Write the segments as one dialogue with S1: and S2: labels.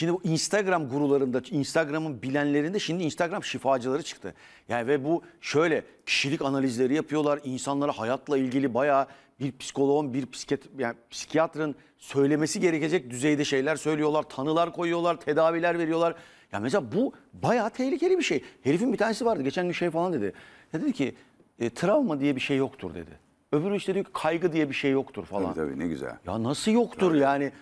S1: Şimdi bu Instagram gurularında, Instagram'ın bilenlerinde şimdi Instagram şifacıları çıktı. Yani ve bu şöyle kişilik analizleri yapıyorlar. İnsanlara hayatla ilgili bayağı bir psikoloğun, bir psiket, yani psikiyatrın söylemesi gerekecek düzeyde şeyler söylüyorlar. Tanılar koyuyorlar, tedaviler veriyorlar. Ya mesela bu bayağı tehlikeli bir şey. Herifin bir tanesi vardı. Geçen gün şey falan dedi. Ya dedi ki e, travma diye bir şey yoktur dedi. Öbürü işte diyor ki kaygı diye bir şey yoktur falan. Tabii tabii ne güzel. Ya nasıl yoktur tabii. yani?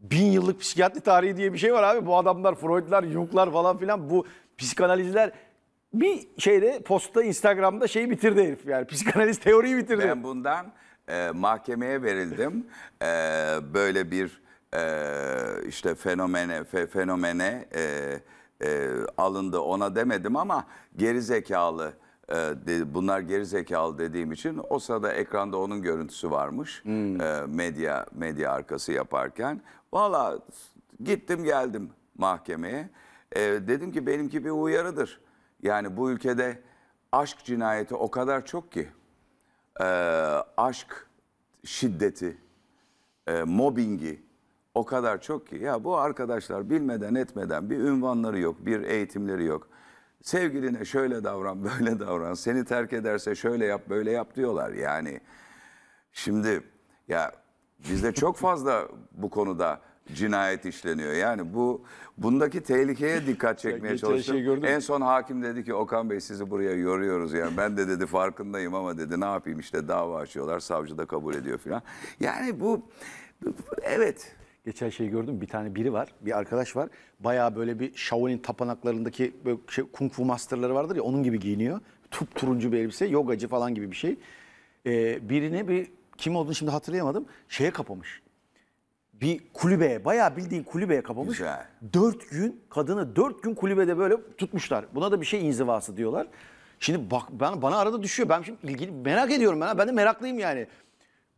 S1: bin yıllık psikiyatri tarihi diye bir şey var abi. Bu adamlar Freud'lar, Jung'lar falan filan bu psikanalizler bir şeyde postta Instagram'da şeyi bitirdi herif yani psikanaliz teoriyi bitirdi. Ben
S2: bundan e, mahkemeye verildim. e, böyle bir e, işte fenomene fe, fenomene e, e, alındı ona demedim ama geri zekalı e, bunlar geri zekalı dediğim için o sırada ekranda onun görüntüsü varmış. E, hmm. medya medya arkası yaparken. Valla gittim geldim mahkemeye. E, dedim ki benimki bir uyarıdır. Yani bu ülkede aşk cinayeti o kadar çok ki. aşk şiddeti, mobbingi o kadar çok ki. Ya bu arkadaşlar bilmeden etmeden bir ünvanları yok, bir eğitimleri yok sevgiline şöyle davran, böyle davran, seni terk ederse şöyle yap, böyle yap diyorlar. Yani şimdi ya bizde çok fazla bu konuda cinayet işleniyor. Yani bu bundaki tehlikeye dikkat çekmeye çalıştım. Şey en son hakim dedi ki Okan Bey sizi buraya yoruyoruz yani ben de dedi farkındayım ama dedi ne yapayım işte dava açıyorlar savcı da kabul ediyor filan. Yani bu evet Geçen şey gördüm bir tane biri var bir
S1: arkadaş var. Baya böyle bir Shaolin tapanaklarındaki böyle şey, kung fu masterları vardır ya onun gibi giyiniyor. Tup turuncu bir elbise yogacı falan gibi bir şey. Ee, birine bir kim olduğunu şimdi hatırlayamadım şeye kapamış. Bir kulübeye baya bildiğin kulübeye kapamış. Güzel. Dört gün kadını dört gün kulübede böyle tutmuşlar. Buna da bir şey inzivası diyorlar. Şimdi bak ben, bana arada düşüyor. Ben şimdi ilgili merak ediyorum ben. Ben de meraklıyım yani.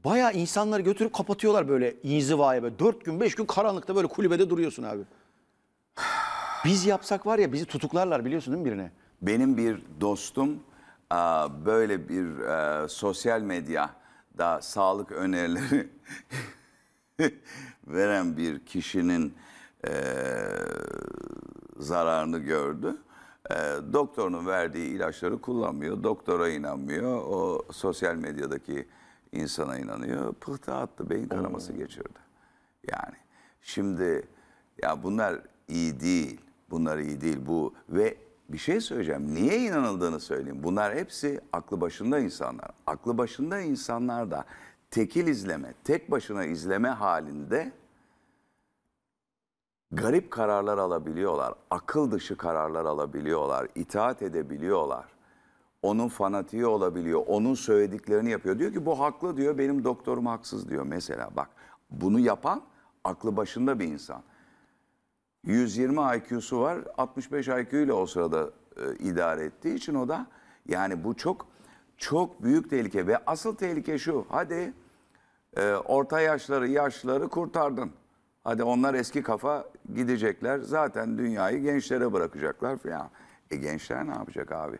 S1: Bayağı insanları götürüp kapatıyorlar böyle inzivaya böyle. Dört gün beş gün karanlıkta böyle kulübede duruyorsun abi.
S2: Biz yapsak var ya bizi tutuklarlar biliyorsun değil mi birine? Benim bir dostum böyle bir e, sosyal medyada sağlık önerileri veren bir kişinin zararını gördü. doktorunun verdiği ilaçları kullanmıyor, doktora inanmıyor. O sosyal medyadaki insana inanıyor. Pıhtı attı, beyin kanaması geçirdi. Yani şimdi ya bunlar iyi değil. Bunlar iyi değil. Bu ve bir şey söyleyeceğim. Niye inanıldığını söyleyeyim. Bunlar hepsi aklı başında insanlar. Aklı başında insanlar da tekil izleme, tek başına izleme halinde garip kararlar alabiliyorlar. Akıl dışı kararlar alabiliyorlar. itaat edebiliyorlar onun fanatiği olabiliyor. Onun söylediklerini yapıyor. Diyor ki bu haklı diyor benim doktorum haksız diyor mesela bak. Bunu yapan aklı başında bir insan. 120 IQ'su var 65 IQ ile o sırada e, idare ettiği için o da yani bu çok çok büyük tehlike ve asıl tehlike şu hadi e, orta yaşları yaşları kurtardın. Hadi onlar eski kafa gidecekler zaten dünyayı gençlere bırakacaklar falan. E gençler ne yapacak abi?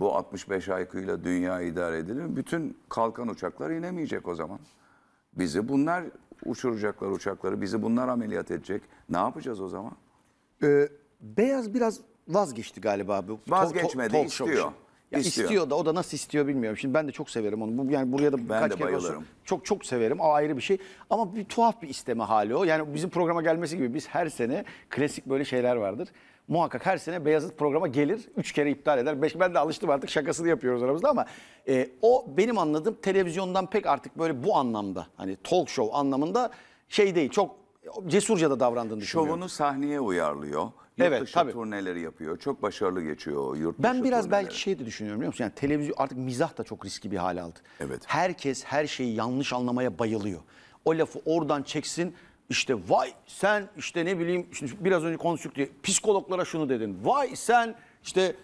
S2: bu 65 IQ'yla dünya idare edilir. Bütün kalkan uçaklar inemeyecek o zaman. Bizi bunlar uçuracaklar uçakları. Bizi bunlar ameliyat edecek. Ne yapacağız o zaman? Ee, Beyaz biraz vazgeçti galiba bu. Vazgeçmedi to, to, istiyor. Show. Ya istiyor. istiyor
S1: da o da nasıl istiyor bilmiyorum. Şimdi ben de çok severim onu. Bu- Yani buraya da birkaç de kere bayılırım. basıyorum. Çok çok severim. O ayrı bir şey. Ama bir tuhaf bir isteme hali o. Yani bizim programa gelmesi gibi biz her sene klasik böyle şeyler vardır. Muhakkak her sene Beyazıt programa gelir. Üç kere iptal eder. Beş, ben de alıştım artık şakasını yapıyoruz aramızda ama e, o benim anladığım televizyondan pek artık böyle bu anlamda hani talk show anlamında şey değil. Çok cesurca da davrandığını
S2: düşünüyorum. Şovunu sahneye uyarlıyor. Yurt evet, dışı turneleri yapıyor. Çok başarılı geçiyor o yurt Ben
S1: biraz turneleri. belki şey de düşünüyorum biliyor musun? Yani televizyon artık mizah da çok riskli bir hal aldı. Evet. Herkes her şeyi yanlış anlamaya bayılıyor. O lafı oradan çeksin. İşte vay sen işte ne bileyim şimdi biraz önce konuştuk diye psikologlara şunu dedin. Vay sen işte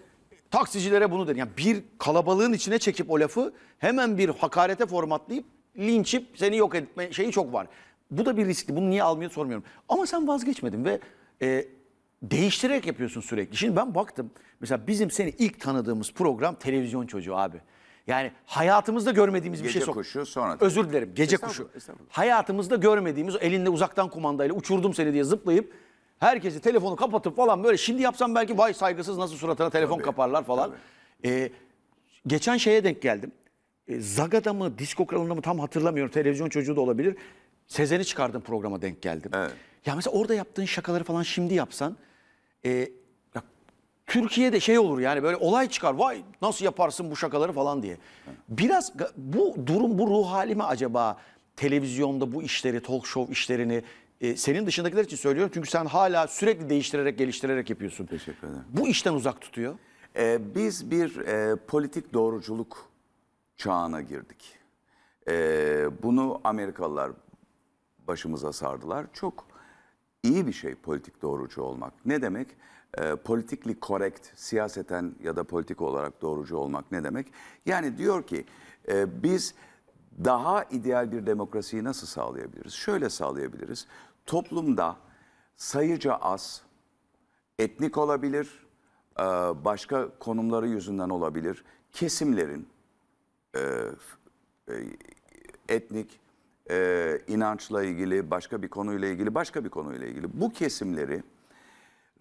S1: taksicilere bunu dedin. Yani bir kalabalığın içine çekip o lafı hemen bir hakarete formatlayıp linçip seni yok etme şeyi çok var. Bu da bir riskli. Bunu niye almıyor sormuyorum. Ama sen vazgeçmedin ve e, değiştirerek yapıyorsun sürekli. Şimdi ben baktım mesela bizim seni ilk tanıdığımız program televizyon çocuğu abi. Yani hayatımızda görmediğimiz bir şey sok. Gece kuşu
S2: sonra. Özür dilerim gece kuşu.
S1: Hayatımızda görmediğimiz elinde uzaktan kumandayla uçurdum seni diye zıplayıp herkesi telefonu kapatıp falan böyle şimdi yapsam belki vay saygısız nasıl suratına telefon tabii, kaparlar falan. Tabii. Ee, geçen şeye denk geldim. Ee, Zaga'da mı disko kralında mı tam hatırlamıyorum televizyon çocuğu da olabilir. Sezen'i çıkardım programa denk geldim. Evet. Ya mesela orada yaptığın şakaları falan şimdi yapsan e, ya, Türkiye'de şey olur yani böyle olay çıkar. Vay nasıl yaparsın bu şakaları falan diye. Biraz bu durum bu ruh hali mi acaba televizyonda bu işleri talk show işlerini e, senin dışındakiler için söylüyorum. Çünkü sen hala sürekli değiştirerek geliştirerek yapıyorsun. Teşekkür ederim. Bu işten uzak tutuyor. Ee,
S2: biz bir e, politik doğruculuk çağına girdik. Ee, bunu Amerikalılar başımıza sardılar. Çok iyi bir şey politik doğrucu olmak. Ne demek? E, politikli korrekt, siyaseten ya da politik olarak doğrucu olmak ne demek? Yani diyor ki e, biz daha ideal bir demokrasiyi nasıl sağlayabiliriz? Şöyle sağlayabiliriz. Toplumda sayıca az, etnik olabilir, e, başka konumları yüzünden olabilir, kesimlerin e, e, etnik, e, inançla ilgili, başka bir konuyla ilgili, başka bir konuyla ilgili bu kesimleri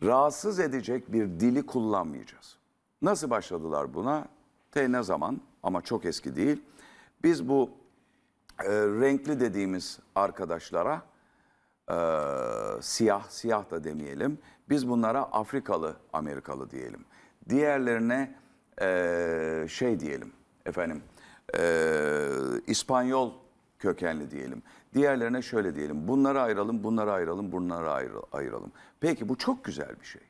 S2: rahatsız edecek bir dili kullanmayacağız. Nasıl başladılar buna? Te ne zaman ama çok eski değil. Biz bu e, renkli dediğimiz arkadaşlara e, siyah, siyah da demeyelim. Biz bunlara Afrikalı, Amerikalı diyelim. Diğerlerine e, şey diyelim efendim e, İspanyol kökenli diyelim. Diğerlerine şöyle diyelim. Bunları ayıralım, bunları ayıralım, bunları ayıralım. Peki bu çok güzel bir şey.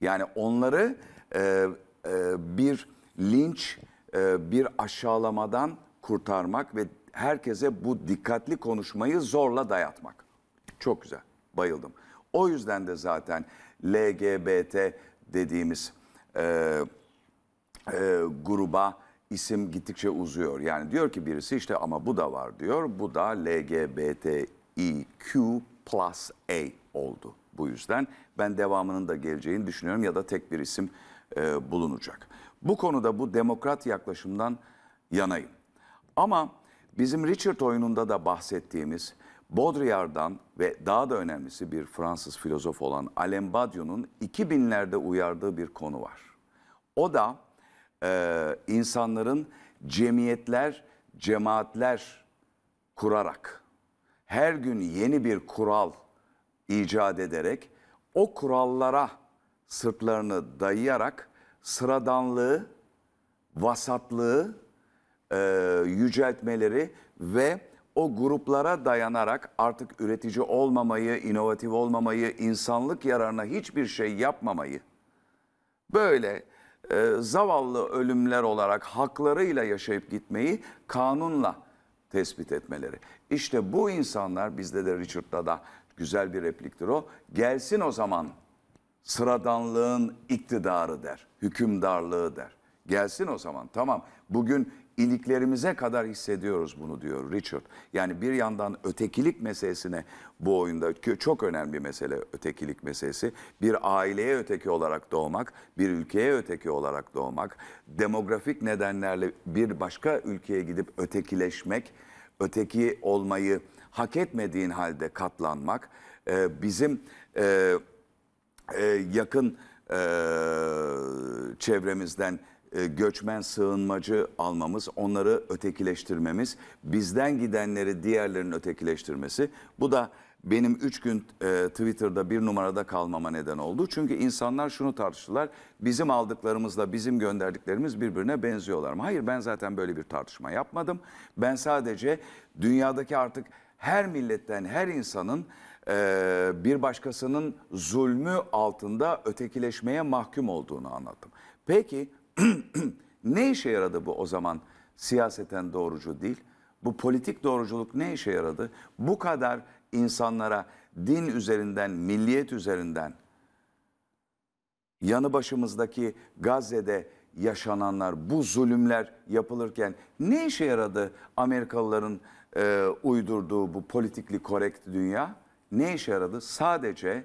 S2: Yani onları e, e, bir linç, e, bir aşağılamadan kurtarmak ve herkese bu dikkatli konuşmayı zorla dayatmak. Çok güzel, bayıldım. O yüzden de zaten LGBT dediğimiz e, e, gruba isim gittikçe uzuyor. Yani diyor ki birisi işte ama bu da var diyor. Bu da LGBTIQ plus A oldu. Bu yüzden ben devamının da geleceğini düşünüyorum ya da tek bir isim e, bulunacak. Bu konuda bu demokrat yaklaşımdan yanayım. Ama bizim Richard oyununda da bahsettiğimiz Baudrillard'dan ve daha da önemlisi bir Fransız filozof olan Alain Badiou'nun 2000'lerde uyardığı bir konu var. O da e, insanların cemiyetler, cemaatler kurarak her gün yeni bir kural icat ederek o kurallara sırtlarını dayayarak sıradanlığı, vasatlığı e, yüceltmeleri ve o gruplara dayanarak artık üretici olmamayı, inovatif olmamayı, insanlık yararına hiçbir şey yapmamayı böyle e, zavallı ölümler olarak haklarıyla yaşayıp gitmeyi kanunla tespit etmeleri. İşte bu insanlar bizde de Richard'da da güzel bir repliktir o. Gelsin o zaman sıradanlığın iktidarı der, hükümdarlığı der. Gelsin o zaman tamam bugün iliklerimize kadar hissediyoruz bunu diyor Richard. Yani bir yandan ötekilik meselesine bu oyunda çok önemli bir mesele ötekilik meselesi. Bir aileye öteki olarak doğmak, bir ülkeye öteki olarak doğmak, demografik nedenlerle bir başka ülkeye gidip ötekileşmek, öteki olmayı hak etmediğin halde katlanmak e, bizim e, e, yakın çevremizden e, göçmen sığınmacı almamız, onları ötekileştirmemiz, bizden gidenleri diğerlerinin ötekileştirmesi. Bu da benim 3 gün e, Twitter'da bir numarada kalmama neden oldu. Çünkü insanlar şunu tartıştılar. Bizim aldıklarımızla bizim gönderdiklerimiz birbirine benziyorlar mı? Hayır ben zaten böyle bir tartışma yapmadım. Ben sadece dünyadaki artık her milletten her insanın e, bir başkasının zulmü altında ötekileşmeye mahkum olduğunu anlattım. Peki ne işe yaradı bu o zaman? Siyaseten doğrucu değil. Bu politik doğruculuk ne işe yaradı? Bu kadar insanlara din üzerinden, milliyet üzerinden yanı başımızdaki Gazze'de yaşananlar, bu zulümler yapılırken ne işe yaradı Amerikalıların e, uydurduğu bu politikli korrekt dünya? Ne işe yaradı? Sadece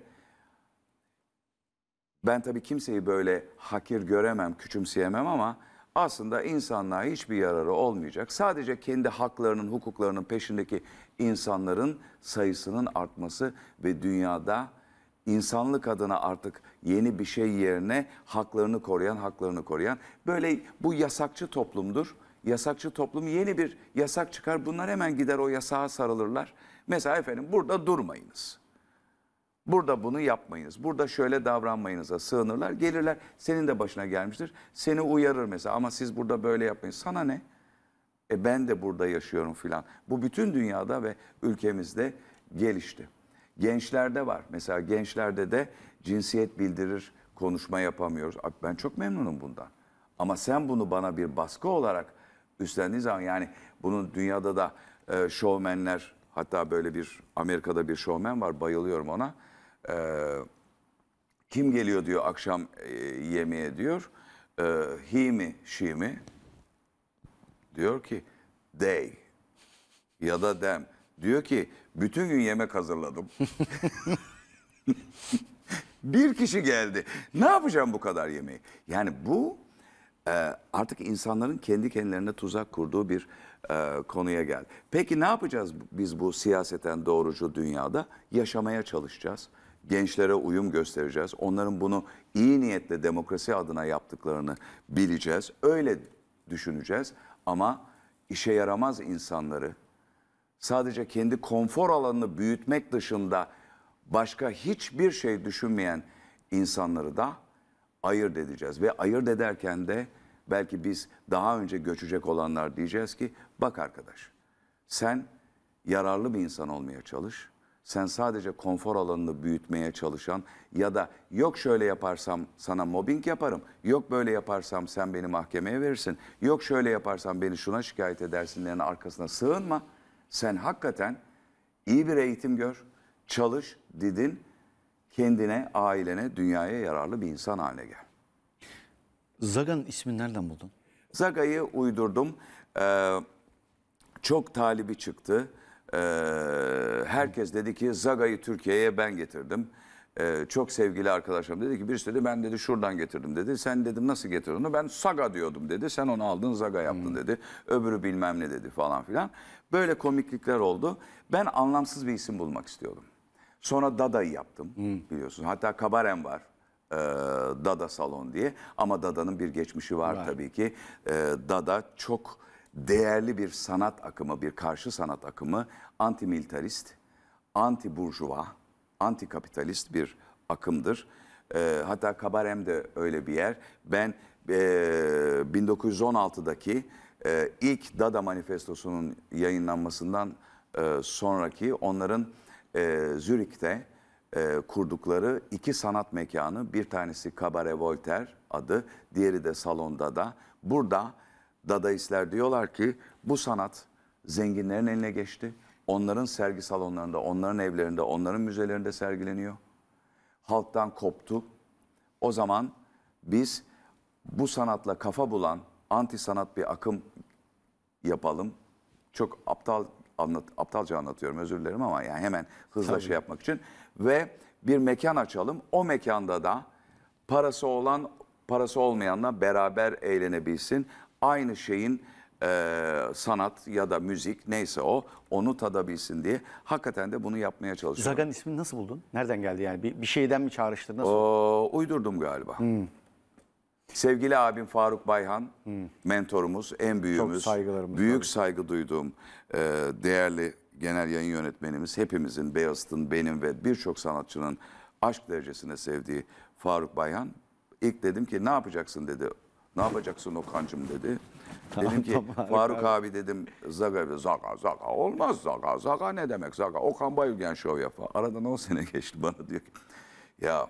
S2: ben tabii kimseyi böyle hakir göremem, küçümseyemem ama aslında insanlığa hiçbir yararı olmayacak. Sadece kendi haklarının, hukuklarının peşindeki insanların sayısının artması ve dünyada insanlık adına artık yeni bir şey yerine haklarını koruyan, haklarını koruyan böyle bu yasakçı toplumdur. Yasakçı toplum yeni bir yasak çıkar. Bunlar hemen gider o yasağa sarılırlar. Mesela efendim burada durmayınız. Burada bunu yapmayınız. Burada şöyle davranmayınıza sığınırlar. Gelirler senin de başına gelmiştir. Seni uyarır mesela ama siz burada böyle yapmayın. Sana ne? E ben de burada yaşıyorum filan. Bu bütün dünyada ve ülkemizde gelişti. Gençlerde var. Mesela gençlerde de cinsiyet bildirir konuşma yapamıyoruz. Ben çok memnunum bundan. Ama sen bunu bana bir baskı olarak üstlendiğin zaman yani bunun dünyada da e, şovmenler hatta böyle bir Amerika'da bir şovmen var bayılıyorum ona. E, kim geliyor diyor akşam e, yemeğe diyor. E, ee, he mi, she mi? Diyor ki they ya da them. Diyor ki bütün gün yemek hazırladım. bir kişi geldi. Ne yapacağım bu kadar yemeği? Yani bu e, artık insanların kendi kendilerine tuzak kurduğu bir e, konuya geldi. Peki ne yapacağız biz bu siyaseten doğrucu dünyada? Yaşamaya çalışacağız gençlere uyum göstereceğiz. Onların bunu iyi niyetle demokrasi adına yaptıklarını bileceğiz. Öyle düşüneceğiz ama işe yaramaz insanları sadece kendi konfor alanını büyütmek dışında başka hiçbir şey düşünmeyen insanları da ayırt edeceğiz. Ve ayırt ederken de belki biz daha önce göçecek olanlar diyeceğiz ki bak arkadaş sen yararlı bir insan olmaya çalış. Sen sadece konfor alanını büyütmeye çalışan ya da yok şöyle yaparsam sana mobbing yaparım, yok böyle yaparsam sen beni mahkemeye verirsin, yok şöyle yaparsam beni şuna şikayet edersinlerin arkasına sığınma. Sen hakikaten iyi bir eğitim gör, çalış, didin, kendine, ailene, dünyaya yararlı bir insan haline gel. Zaga'nın ismini nereden buldun? Zaga'yı uydurdum. Ee, çok talibi çıktı. Ee, herkes dedi ki Zaga'yı Türkiye'ye ben getirdim. Ee, çok sevgili arkadaşlarım dedi ki birisi dedi ben dedi şuradan getirdim dedi. Sen dedim nasıl getirdin? Ben Saga diyordum dedi. Sen onu aldın Zaga yaptın hmm. dedi. Öbürü bilmem ne dedi falan filan. Böyle komiklikler oldu. Ben anlamsız bir isim bulmak istiyordum. Sonra Dada'yı yaptım hmm. biliyorsun. Hatta Kabaren var. Ee, Dada Salon diye. Ama Dada'nın bir geçmişi var, var. tabii ki. Ee, Dada çok değerli bir sanat akımı, bir karşı sanat akımı anti-militarist, anti-burjuva, anti-kapitalist bir akımdır. E, hatta Kabarem de öyle bir yer. Ben e, 1916'daki e, ilk Dada manifestosunun yayınlanmasından e, sonraki onların e, Zürik'te e, kurdukları iki sanat mekanı bir tanesi Kabare Voltaire adı diğeri de Salonda da burada dadaistler diyorlar ki bu sanat zenginlerin eline geçti. Onların sergi salonlarında, onların evlerinde, onların müzelerinde sergileniyor. Halktan koptu. O zaman biz bu sanatla kafa bulan anti sanat bir akım yapalım. Çok aptal anlat, aptalca anlatıyorum özür dilerim ama yani hemen hızla şey Tabii. şey yapmak için ve bir mekan açalım. O mekanda da parası olan parası olmayanla beraber eğlenebilsin aynı şeyin e, sanat ya da müzik neyse o onu tadabilsin diye hakikaten de bunu yapmaya çalışıyorum. Zagan ismini nasıl buldun? Nereden geldi yani? Bir, bir şeyden mi çağrıştırdın? Nasıl? Oo, ee, uydurdum galiba. Hmm. Sevgili abim Faruk Bayhan, hmm. mentorumuz, en büyüğümüz, büyük tabii. saygı duyduğum e, değerli genel yayın yönetmenimiz, hepimizin, Beyazıt'ın, benim ve birçok sanatçının aşk derecesine sevdiği Faruk Bayhan. İlk dedim ki ne yapacaksın dedi ne yapacaksın Okan'cım dedi. Tamam, dedim ki tamam, Faruk abi. abi dedim Zaga, Zaga, Zaga olmaz Zaga, Zaga ne demek Zaga? Okan Bayülgen şov yapar. Aradan 10 sene geçti bana diyor ki ya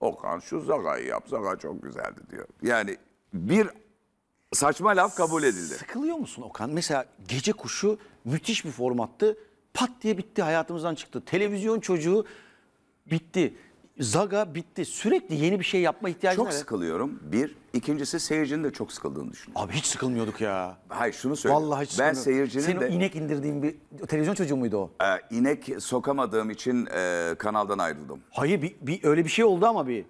S2: Okan şu Zaga'yı yap, Zaga çok güzeldi diyor. Yani bir saçma laf kabul edildi.
S1: Sıkılıyor musun Okan? Mesela Gece Kuşu müthiş bir formattı. Pat diye bitti hayatımızdan çıktı. Televizyon çocuğu bitti. Zaga bitti. Sürekli yeni bir şey yapma ihtiyacı var. Çok
S2: sıkılıyorum. Bir, İkincisi seyircinin de çok sıkıldığını düşünüyorum. Abi hiç sıkılmıyorduk ya. Hayır şunu söyleyeyim. Vallahi hiç Ben seyircinin Senin de... o inek
S1: indirdiğin bir televizyon çocuğu muydu o?
S2: Ee, inek sokamadığım için e, kanaldan ayrıldım. Hayır bir, bir, öyle bir şey oldu ama bir.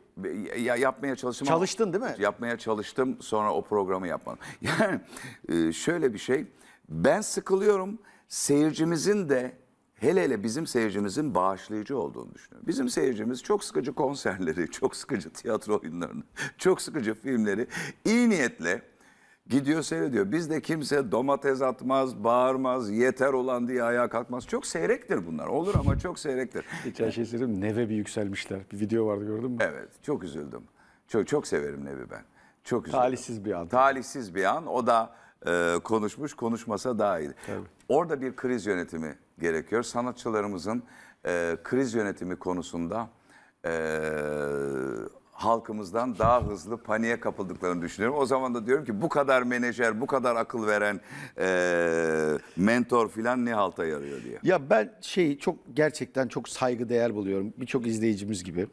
S2: Ya, yapmaya çalıştım. Çalıştın ama, değil mi? Yapmaya çalıştım sonra o programı yapmadım. Yani e, şöyle bir şey ben sıkılıyorum seyircimizin de Hele hele bizim seyircimizin bağışlayıcı olduğunu düşünüyorum. Bizim seyircimiz çok sıkıcı konserleri, çok sıkıcı tiyatro oyunlarını, çok sıkıcı filmleri iyi niyetle gidiyor seyrediyor. Bizde kimse domates atmaz, bağırmaz, yeter olan diye ayağa kalkmaz. Çok seyrektir bunlar. Olur ama çok seyrektir. Geçen şey izledim. Neve bir yükselmişler. Bir video vardı gördün mü? Evet. Çok üzüldüm. Çok, çok severim Nevi ben. Çok üzüldüm. Talihsiz bir an. Talihsiz bir an. O da e, konuşmuş, konuşmasa daha iyi. Orada bir kriz yönetimi gerekiyor. Sanatçılarımızın e, kriz yönetimi konusunda e, halkımızdan daha hızlı paniğe kapıldıklarını düşünüyorum. O zaman da diyorum ki bu kadar menajer, bu kadar akıl veren e, mentor filan ne halta yarıyor diye.
S1: Ya ben şeyi çok gerçekten çok saygı değer buluyorum. Birçok izleyicimiz gibi.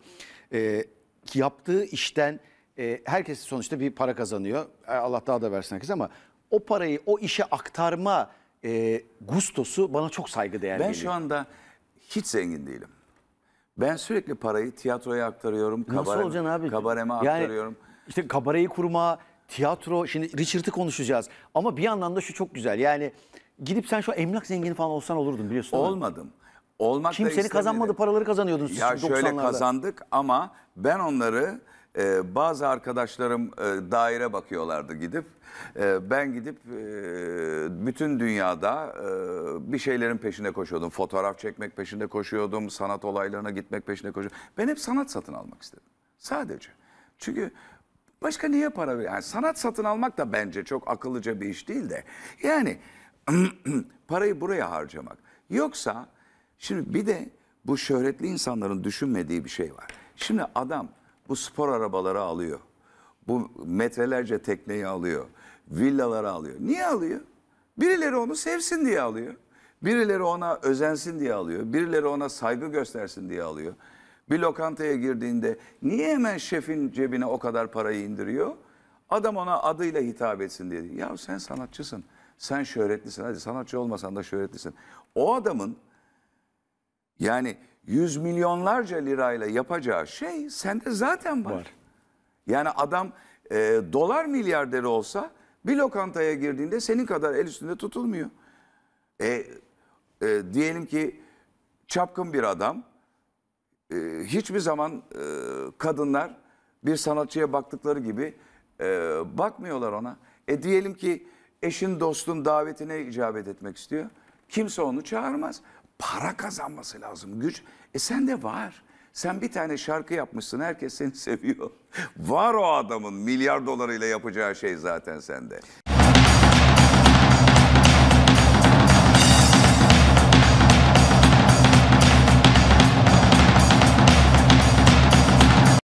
S1: E, yaptığı işten e, herkes sonuçta bir para kazanıyor. E, Allah daha da versin herkese ama o parayı o işe aktarma e, gustosu bana çok saygıdeğer
S2: ben geliyor. Ben şu anda hiç zengin değilim. Ben sürekli parayı tiyatroya aktarıyorum. Nasıl kabarem, olacaksın abi? Kabareme yani, aktarıyorum. İşte kabareyi kurma,
S1: tiyatro. Şimdi Richard'ı konuşacağız. Ama bir yandan da şu çok güzel. Yani gidip sen şu emlak zengini falan olsan olurdun biliyorsun. Olmadım.
S2: Olmak Kimsenin kazanmadı
S1: paraları kazanıyordun Ya şöyle kazandık
S2: ama ben onları e, bazı arkadaşlarım e, daire bakıyorlardı gidip. E, ben gidip e, bütün dünyada e, bir şeylerin peşinde koşuyordum. Fotoğraf çekmek peşinde koşuyordum. Sanat olaylarına gitmek peşinde koşuyordum. Ben hep sanat satın almak istedim. Sadece. Çünkü başka niye para ver? Yani sanat satın almak da bence çok akıllıca bir iş değil de. Yani parayı buraya harcamak. Yoksa şimdi bir de bu şöhretli insanların düşünmediği bir şey var. Şimdi adam bu spor arabaları alıyor. Bu metrelerce tekneyi alıyor. Villaları alıyor. Niye alıyor? Birileri onu sevsin diye alıyor. Birileri ona özensin diye alıyor. Birileri ona saygı göstersin diye alıyor. Bir lokantaya girdiğinde niye hemen şefin cebine o kadar parayı indiriyor? Adam ona adıyla hitap etsin diye. Ya sen sanatçısın. Sen şöhretlisin. Hadi sanatçı olmasan da şöhretlisin. O adamın yani yüz milyonlarca lirayla yapacağı şey sende zaten var. var. Yani adam e, dolar milyarderi olsa bir lokantaya girdiğinde senin kadar el üstünde tutulmuyor. E, e, diyelim ki çapkın bir adam e, hiçbir zaman e, kadınlar bir sanatçıya baktıkları gibi e, bakmıyorlar ona. E diyelim ki eşin dostun davetine icabet etmek istiyor. Kimse onu çağırmaz para kazanması lazım. Güç. E sen de var. Sen bir tane şarkı yapmışsın. Herkes seni seviyor. var o adamın milyar dolarıyla yapacağı şey zaten sende.